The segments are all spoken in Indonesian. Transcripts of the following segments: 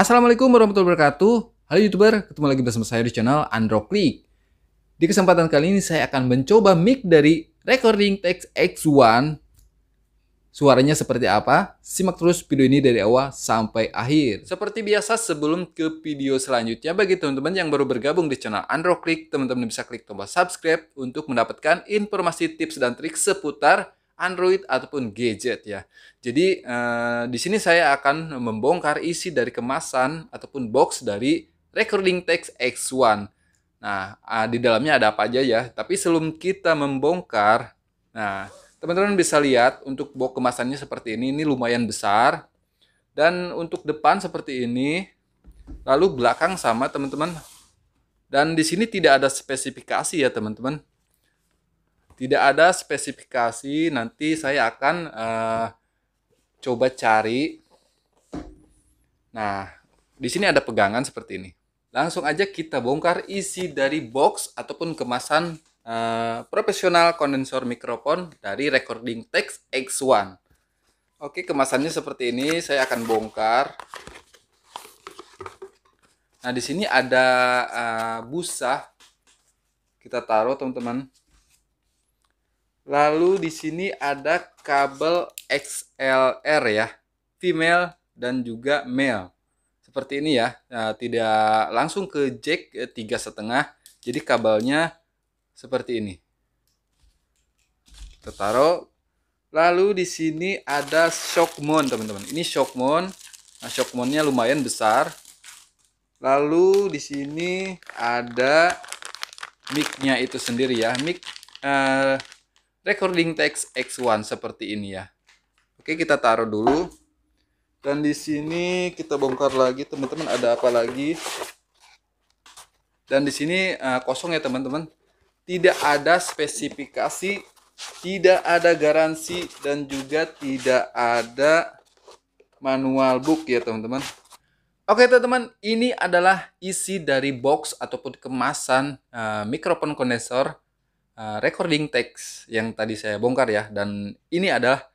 Assalamualaikum warahmatullahi wabarakatuh. Halo YouTuber, ketemu lagi bersama saya di channel Androclick. Di kesempatan kali ini saya akan mencoba mic dari Recording Text X1. Suaranya seperti apa? Simak terus video ini dari awal sampai akhir. Seperti biasa sebelum ke video selanjutnya, bagi teman-teman yang baru bergabung di channel Androclick, teman-teman bisa klik tombol subscribe untuk mendapatkan informasi tips dan trik seputar Android ataupun gadget ya. Jadi eh, di sini saya akan membongkar isi dari kemasan ataupun box dari Recording Text X1. Nah, eh, di dalamnya ada apa aja ya. Tapi sebelum kita membongkar, nah teman-teman bisa lihat untuk box kemasannya seperti ini. Ini lumayan besar. Dan untuk depan seperti ini, lalu belakang sama teman-teman. Dan di sini tidak ada spesifikasi ya teman-teman tidak ada spesifikasi nanti saya akan uh, coba cari nah di sini ada pegangan seperti ini langsung aja kita bongkar isi dari box ataupun kemasan uh, profesional kondensor mikrofon dari recording text X1 oke kemasannya seperti ini saya akan bongkar nah di sini ada uh, busa kita taruh teman-teman Lalu di sini ada kabel XLR ya, female dan juga male. Seperti ini ya, nah, tidak langsung ke jack eh, tiga setengah, jadi kabelnya seperti ini. Kita taruh. Lalu di sini ada shock mount teman-teman. Ini shock mount. Nah, shock mountnya lumayan besar. Lalu di sini ada micnya itu sendiri ya. Mic eh, recording text X1 seperti ini ya. Oke, kita taruh dulu. Dan di sini kita bongkar lagi teman-teman ada apa lagi? Dan di sini uh, kosong ya teman-teman. Tidak ada spesifikasi, tidak ada garansi dan juga tidak ada manual book ya teman-teman. Oke teman-teman, ini adalah isi dari box ataupun kemasan uh, mikrofon kondensor Eh, recording text yang tadi saya bongkar ya dan ini adalah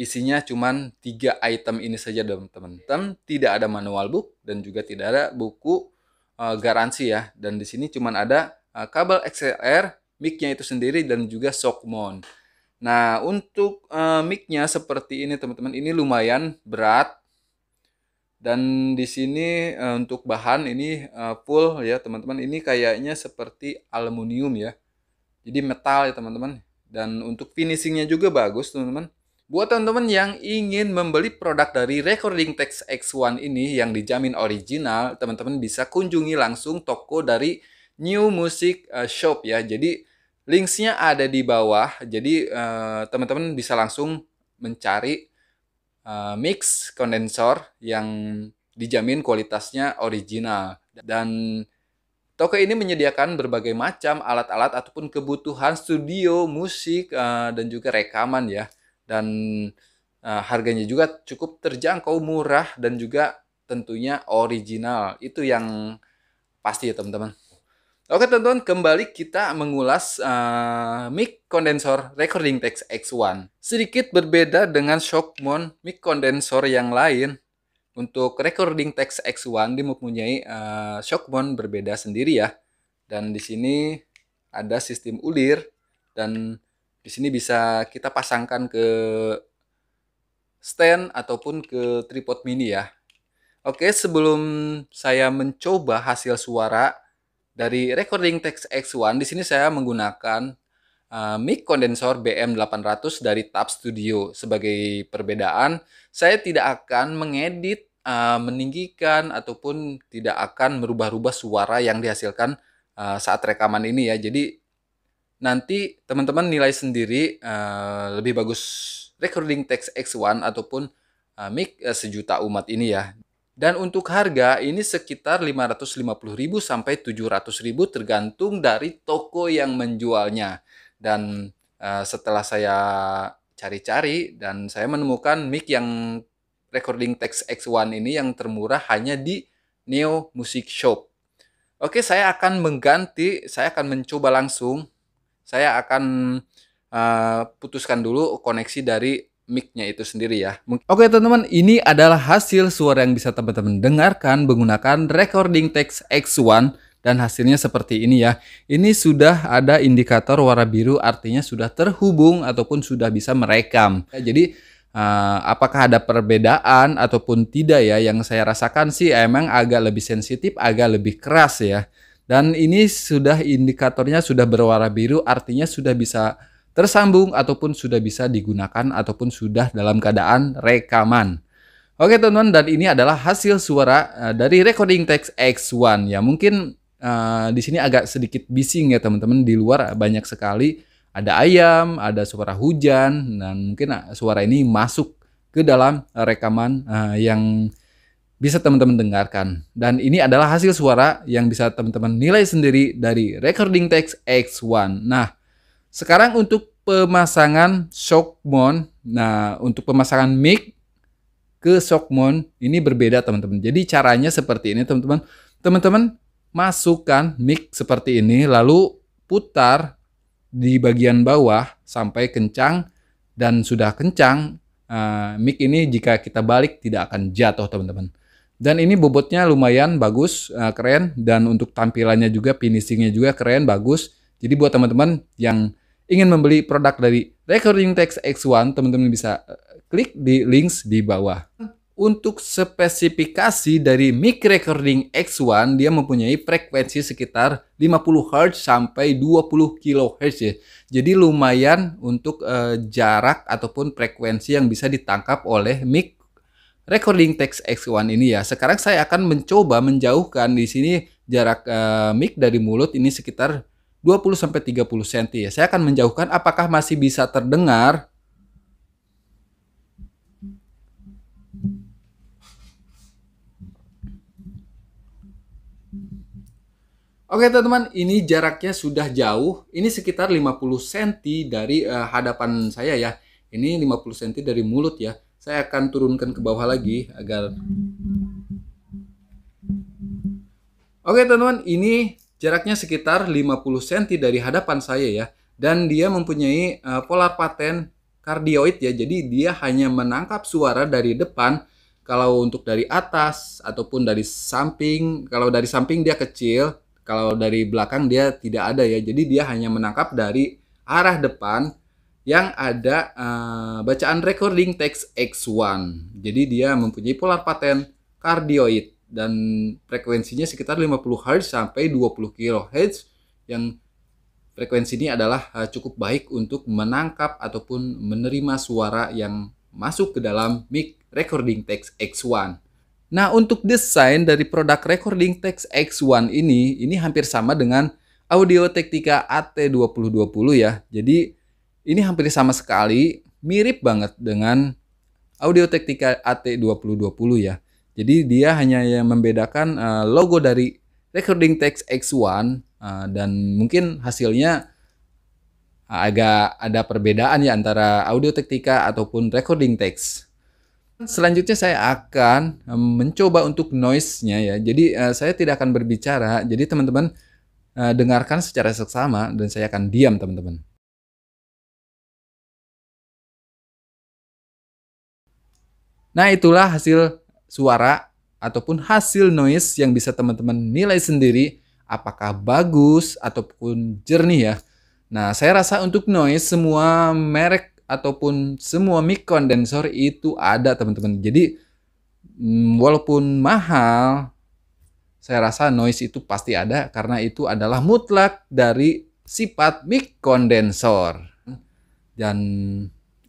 isinya cuman tiga item ini saja teman-teman. Tidak ada manual book dan juga tidak ada buku eh, garansi ya dan di sini cuman ada eh, kabel XLR, mic-nya itu sendiri dan juga shock mount. Nah, untuk uh, mic-nya seperti ini teman-teman, ini lumayan berat dan di sini untuk bahan ini full ya teman-teman ini kayaknya seperti aluminium ya jadi metal ya teman-teman dan untuk finishingnya juga bagus teman-teman buat teman-teman yang ingin membeli produk dari Recording Text X1 ini yang dijamin original teman-teman bisa kunjungi langsung toko dari New Music eh, Shop ya jadi linksnya ada di bawah jadi eh, teman-teman uh, bisa langsung mencari uh, mix kondensor yang dijamin kualitasnya original dan Toko ini menyediakan berbagai macam alat-alat ataupun kebutuhan studio, musik, eh, dan juga rekaman ya. Dan eh, harganya juga cukup terjangkau, murah, dan juga tentunya original. Itu yang pasti ya teman-teman. Oke teman-teman, kembali kita mengulas uh, mic kondensor Recording Tex X1. Sedikit berbeda dengan Shockmon mic kondensor yang lain, untuk recording text X1 dia mempunyai uh, eh, mount berbeda sendiri ya. Dan di sini ada sistem ulir dan di sini bisa kita pasangkan ke stand ataupun ke tripod mini ya. Oke, sebelum saya mencoba hasil suara dari recording text X1, di sini saya menggunakan uh, mic kondensor BM800 dari Tab Studio. Sebagai perbedaan, saya tidak akan mengedit Eh, meninggikan ataupun tidak akan merubah-rubah suara yang dihasilkan uh, saat rekaman ini ya. Jadi nanti teman-teman nilai sendiri uh, lebih bagus recording text X1 ataupun uh, mic uh, sejuta umat ini ya. Dan untuk harga ini sekitar 550.000 sampai 700.000 tergantung dari toko yang menjualnya. Dan uh, setelah saya cari-cari dan saya menemukan mic yang recording text X1 ini yang termurah hanya di Neo Music Shop. Oke, saya akan mengganti, saya akan mencoba langsung. Saya akan uh, putuskan dulu koneksi dari mic-nya itu sendiri ya. Oke teman-teman, ini adalah hasil suara yang bisa teman-teman dengarkan menggunakan recording text X1 dan hasilnya seperti ini ya. Ini sudah ada indikator warna biru artinya sudah terhubung ataupun sudah bisa merekam. jadi Eh, apakah ada perbedaan ataupun tidak ya yang saya rasakan sih emang agak lebih sensitif, agak lebih keras ya. Dan ini sudah indikatornya sudah berwarna biru artinya sudah bisa tersambung ataupun sudah bisa digunakan ataupun sudah dalam keadaan rekaman. Oke teman-teman dan ini adalah hasil suara uh, dari recording text X1 ya. Mungkin uh, di sini agak sedikit bising ya teman-teman di luar banyak sekali ada ayam, ada suara hujan, dan mungkin ah, suara ini masuk ke dalam eh, rekaman eh, yang bisa teman-teman dengarkan. Dan ini adalah hasil suara yang bisa teman-teman nilai sendiri dari recording text X1. Nah, sekarang untuk pemasangan shock mount. Nah, untuk pemasangan mic ke shock mount ini berbeda teman-teman. Jadi caranya seperti ini teman-teman. Teman-teman masukkan mic seperti ini lalu putar di bagian bawah sampai kencang dan sudah kencang uh, mic ini jika kita balik tidak akan jatuh teman-teman dan ini bobotnya lumayan bagus uh, keren dan untuk tampilannya juga finishingnya juga keren bagus jadi buat teman-teman yang ingin membeli produk dari Recording Text X1 teman-teman bisa eh, klik di links di bawah untuk spesifikasi dari mic recording X1 dia mempunyai frekuensi sekitar 50 Hz sampai 20 kHz ya. Jadi lumayan untuk e, jarak ataupun frekuensi yang bisa ditangkap oleh mic recording text X1 ini ya. Sekarang saya akan mencoba menjauhkan di sini jarak e, mic dari mulut ini sekitar 20 sampai 30 cm ya. Saya akan menjauhkan apakah masih bisa terdengar Oke teman-teman, ini jaraknya sudah jauh. Ini sekitar 50 cm dari uh, hadapan saya ya. Ini 50 cm dari mulut ya. Saya akan turunkan ke bawah lagi agar Oke teman-teman, ini jaraknya sekitar 50 cm dari hadapan saya ya. Dan dia mempunyai uh, eh, polar paten kardioid ya. Jadi dia hanya menangkap suara dari depan kalau untuk dari atas ataupun dari samping. Kalau dari samping dia kecil, kalau dari belakang dia tidak ada ya. Jadi dia hanya menangkap dari arah depan yang ada uh, bacaan recording text X1. Jadi dia mempunyai polar pattern kardioid dan frekuensinya sekitar 50 Hz sampai 20 kHz yang frekuensi ini adalah uh, cukup baik untuk menangkap ataupun menerima suara yang masuk ke dalam mic recording text X1. Nah, untuk desain dari produk Recording Text X1 ini, ini hampir sama dengan Audio Technica AT2020 ya. Jadi, ini hampir sama sekali, mirip banget dengan Audio Technica AT2020 ya. Jadi, dia hanya yang membedakan eh, logo dari Recording Text X1 eh, dan mungkin hasilnya agak ada perbedaan ya antara Audio Technica ataupun Recording Text. Selanjutnya saya akan mencoba untuk noise-nya ya. Jadi eh, saya tidak akan berbicara. Jadi teman-teman eh, dengarkan secara seksama dan saya akan diam teman-teman. Nah itulah hasil suara ataupun hasil noise yang bisa teman-teman nilai sendiri apakah bagus ataupun jernih ya. Nah saya rasa untuk noise semua merek ataupun semua mic kondensor itu ada teman-teman. Jadi mm, walaupun mahal, saya rasa noise itu pasti ada karena itu adalah mutlak dari sifat mic kondensor. Dan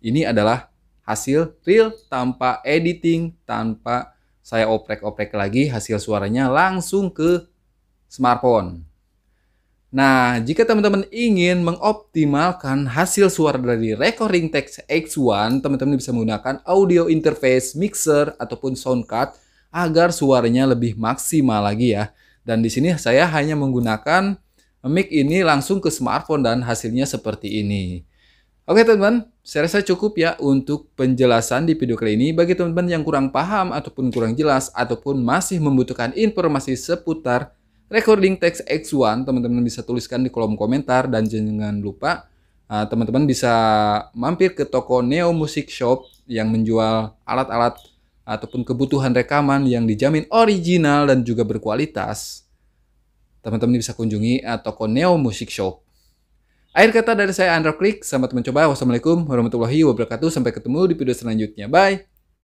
ini adalah hasil real tanpa editing, tanpa saya oprek-oprek lagi hasil suaranya langsung ke smartphone. Nah, jika teman-teman ingin mengoptimalkan hasil suara dari recording text X1, teman-teman bisa menggunakan audio interface mixer ataupun sound card agar suaranya lebih maksimal lagi ya. Dan di sini saya hanya menggunakan mic ini langsung ke smartphone dan hasilnya seperti ini. Oke teman-teman, saya rasa cukup ya untuk penjelasan di video kali ini. Bagi teman-teman yang kurang paham ataupun kurang jelas ataupun masih membutuhkan informasi seputar recording text X1, teman-teman bisa tuliskan di kolom komentar dan jangan lupa uh, teman-teman bisa mampir ke toko Neo Music Shop yang menjual alat-alat ataupun kebutuhan rekaman yang dijamin original dan juga berkualitas. Teman-teman bisa kunjungi uh, toko Neo Music Shop. Akhir kata dari saya Andro Klik, selamat mencoba. Wassalamualaikum warahmatullahi wabarakatuh. Sampai ketemu di video selanjutnya. Bye.